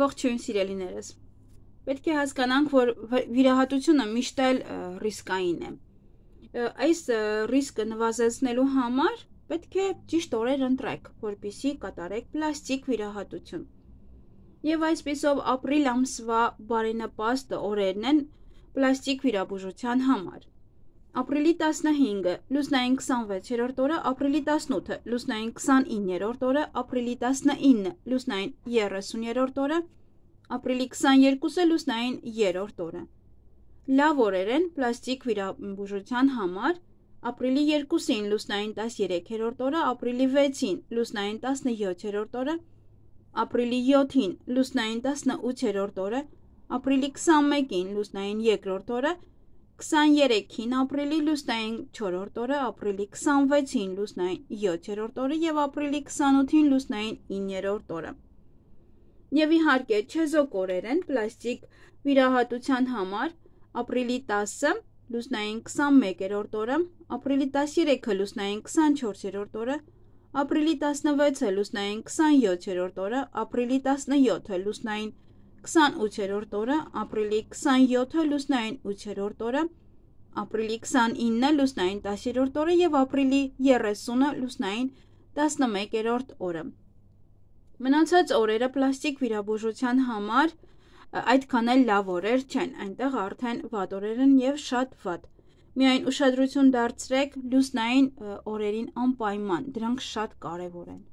Ողջույն սիրելիներս։ Պետք է հասկանանք, որ վիրահատությունը միշտ էլ ռիսկային է։ Այս ռիսկը նվազեցնելու համար պետք է ճիշտ օրեր ընտրեք, որpիսի կատարեք պլաստիկ վիրահատություն։ Եվ այսպիսով ապրիլ ամսվա բարենպաստ օրերն են պլաստիկ վիրաբուժության համար ապրիլի 15-ը, լուսնային 26-րդ օրը, ապրիլի 18-ը, լուսնային 29-րդ օրը, ապրիլի 19-ը, լուսնային 30-րդ օրը, ապրիլի 22-ը, լուսնային 3-րդ օրը։ Լավ օրեր են պլաստիկ վիրաբուժության համար ապրիլի 2-ին, լուսնային 13-րդ օրը, ապրիլի 6-ին, լուսնային 17-րդ օրը, ապրիլի 7-ին, լուսնային 18-րդ օրը, ապրիլի 21-ին, լուսնային 2-րդ օրը, ապրիլի 23-ին ապրիլի լուսնային 4-րդ օրը, ապրիլի 26-ին լուսնային 7-րդ օրը եւ ապրիլի 28-ին լուսնային 9-րդ օրը։ Եվ իհարկե չեզոք օրեր են պլաստիկ վիրահատության համար ապրիլի 10-ը լուսնային 21-րդ օրը, ապրիլի 13-ը լուսնային 24-րդ օրը, ապրիլի 16-ը լուսնային 27-րդ օրը, ապրիլի 17-ը լուսնային 24 28-րդ օրը, ապրիլի 27-ը լուսնային 8-րդ օրը, ապրիլի 29-ը լուսնային 10-րդ օրը եւ ապրիլի 30-ը լուսնային 11-րդ օրը։ Մնացած օրերը պլաստիկ վիրաբուժության համար այդքան էլ լավ օրեր չեն, այնտեղ արդեն վատ օրեր են եւ շատ վատ։ Միայն ուշադրություն դարձրեք լուսնային օրերին անպայման, դրանք շատ կարեւոր են։